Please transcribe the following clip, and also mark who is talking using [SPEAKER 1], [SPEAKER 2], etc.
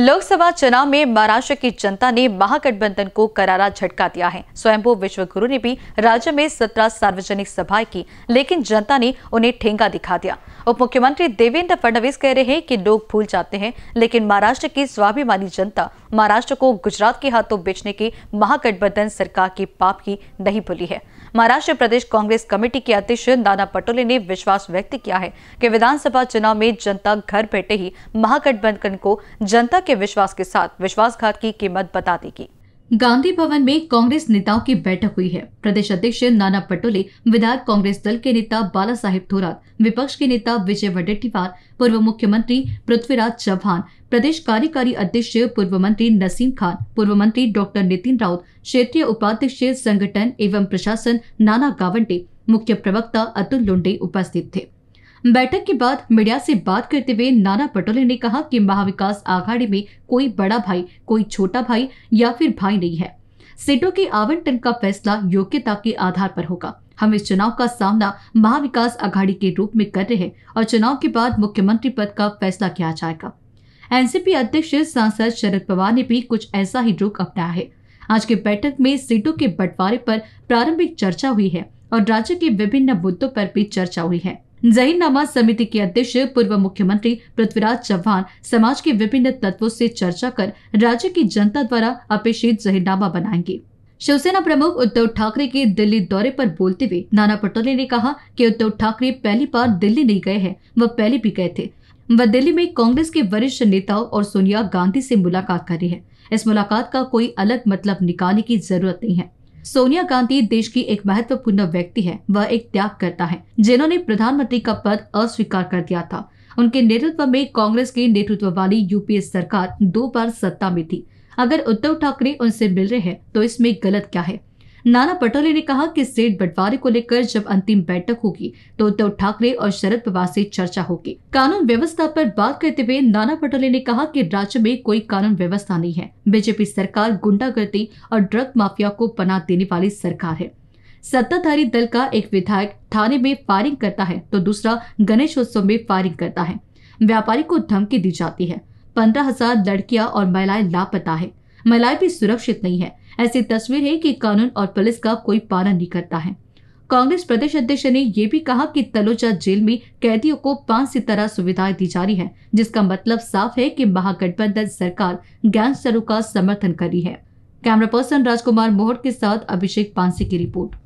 [SPEAKER 1] लोकसभा चुनाव में महाराष्ट्र की जनता ने महागठबंधन को करारा झटका दिया है स्वयंभू विश्वगुरु ने भी राज्य में सत्रह सार्वजनिक सभाएं की लेकिन जनता ने उन्हें ठेंगा दिखा दिया उप मुख्यमंत्री देवेंद्र फडणवीस कह रहे हैं कि लोग भूल जाते हैं लेकिन महाराष्ट्र की स्वाभिमानी जनता महाराष्ट्र को गुजरात के हाथों बेचने के महागठबंधन सरकार के पाप की नहीं भूली है महाराष्ट्र प्रदेश कांग्रेस कमेटी के अध्यक्ष नाना पटोले ने विश्वास व्यक्त किया है कि विधानसभा चुनाव में जनता घर बैठे ही महागठबंधन को जनता के विश्वास के साथ विश्वासघात की कीमत बता देगी गांधी भवन में कांग्रेस नेताओं की बैठक हुई है प्रदेश अध्यक्ष नाना पटोले विधायक कांग्रेस दल के नेता बाला साहेब थोरात विपक्ष के नेता विजय वडेट्टीवार पूर्व मुख्यमंत्री पृथ्वीराज चौहान प्रदेश कार्यकारी अध्यक्ष पूर्व मंत्री नसीम खान पूर्व मंत्री डॉक्टर नितिन राउत क्षेत्रीय उपाध्यक्ष संगठन एवं प्रशासन नाना गावंडे मुख्य प्रवक्ता अतुल लोंडे उपस्थित थे बैठक के बाद मीडिया से बात करते हुए नाना पटोले ने कहा कि महाविकास आघाड़ी में कोई बड़ा भाई कोई छोटा भाई या फिर भाई नहीं है सीटों के आवंटन का फैसला योग्यता के आधार पर होगा हम इस चुनाव का सामना महाविकास आघाड़ी के रूप में कर रहे हैं और चुनाव के बाद मुख्यमंत्री पद का फैसला किया जाएगा एनसीपी अध्यक्ष सांसद शरद पवार ने भी कुछ ऐसा ही रुख अपनाया है आज की बैठक में सीटों के बंटवारे पर प्रारंभिक चर्चा हुई है और राज्य के विभिन्न मुद्दों पर भी चर्चा हुई है जहीरनामा समिति के अध्यक्ष पूर्व मुख्यमंत्री पृथ्वीराज चौहान समाज के विभिन्न तत्वों से चर्चा कर राज्य की जनता द्वारा अपेक्षित जहीरनामा बनाएंगे शिवसेना प्रमुख उद्धव ठाकरे के दिल्ली दौरे पर बोलते हुए नाना पटोले ने कहा कि उद्धव ठाकरे पहली बार दिल्ली नहीं गए हैं वह पहले भी गए थे वह दिल्ली में कांग्रेस के वरिष्ठ नेताओं और सोनिया गांधी से मुलाकात करी है इस मुलाकात का कोई अलग मतलब निकालने की जरूरत नहीं है सोनिया गांधी देश की एक महत्वपूर्ण व्यक्ति है वह एक त्याग करता है जिन्होंने प्रधानमंत्री का पद अस्वीकार कर दिया था उनके नेतृत्व में कांग्रेस के नेतृत्व वाली यूपीए सरकार दो बार सत्ता में थी अगर उद्धव ठाकरे उनसे मिल रहे हैं तो इसमें गलत क्या है नाना पटोले ने कहा कि सीट बंटवारे को लेकर जब अंतिम बैठक होगी तो उद्धव ठाकरे और शरद पवार से चर्चा होगी कानून व्यवस्था पर बात करते हुए नाना पटोले ने कहा कि राज्य में कोई कानून व्यवस्था नहीं है बीजेपी सरकार गुंडागर्दी और ड्रग माफिया को पनाह देने वाली सरकार है सत्ताधारी दल का एक विधायक थाने में फायरिंग करता है तो दूसरा गणेश उत्सव में फायरिंग करता है व्यापारी को धमकी दी जाती है पंद्रह हजार लड़कियां और महिलाएं लापता है महिलाएं भी सुरक्षित नहीं है ऐसी तस्वीर है कि कानून और पुलिस का कोई पालन नहीं करता है कांग्रेस प्रदेश अध्यक्ष ने ये भी कहा कि तलोजा जेल में कैदियों को पांच सितारा सुविधाएं दी जा रही है जिसका मतलब साफ है कि महागठबंधन सरकार गैंगस्टरों का समर्थन कर रही है कैमरा पर्सन राजकुमार मोहर के साथ अभिषेक पांसी की रिपोर्ट